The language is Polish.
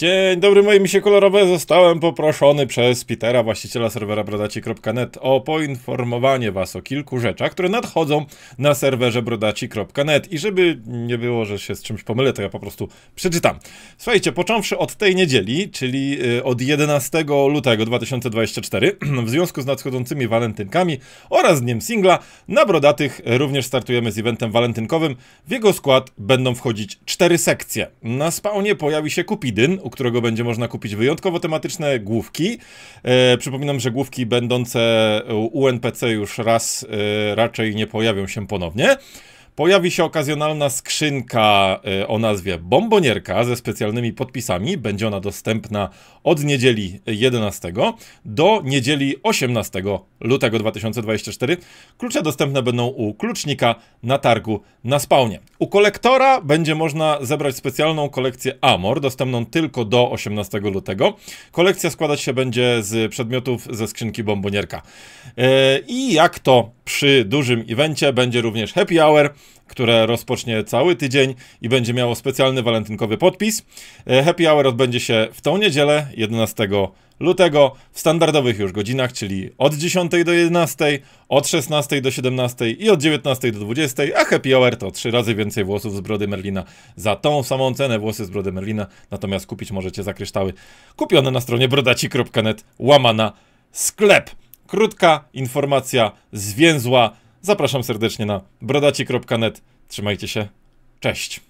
Dzień dobry, moi misie kolorowe. Zostałem poproszony przez Petera, właściciela serwera brodaci.net, o poinformowanie Was o kilku rzeczach, które nadchodzą na serwerze brodaci.net. I żeby nie było, że się z czymś pomylę, to ja po prostu przeczytam. Słuchajcie, począwszy od tej niedzieli, czyli y, od 11 lutego 2024, w związku z nadchodzącymi walentynkami oraz dniem singla, na brodatych również startujemy z eventem walentynkowym. W jego skład będą wchodzić cztery sekcje. Na spawnie pojawi się Kupidyn, którego będzie można kupić wyjątkowo tematyczne główki. E, przypominam, że główki będące u NPC już raz e, raczej nie pojawią się ponownie. Pojawi się okazjonalna skrzynka e, o nazwie Bombonierka ze specjalnymi podpisami. Będzie ona dostępna od niedzieli 11 do niedzieli 18 lutego 2024. Klucze dostępne będą u klucznika na targu na spawnie. U kolektora będzie można zebrać specjalną kolekcję Amor, dostępną tylko do 18 lutego. Kolekcja składać się będzie z przedmiotów ze skrzynki bombonierka. E, I jak to przy dużym evencie, będzie również happy hour które rozpocznie cały tydzień i będzie miało specjalny walentynkowy podpis. E, happy Hour odbędzie się w tą niedzielę, 11 lutego, w standardowych już godzinach, czyli od 10 do 11, od 16 do 17 i od 19 do 20, a Happy Hour to trzy razy więcej włosów z brody Merlina. Za tą samą cenę włosy z brody Merlina, natomiast kupić możecie za kryształy kupione na stronie brodaci.net łamana sklep. Krótka informacja zwięzła Zapraszam serdecznie na brodaci.net. Trzymajcie się. Cześć.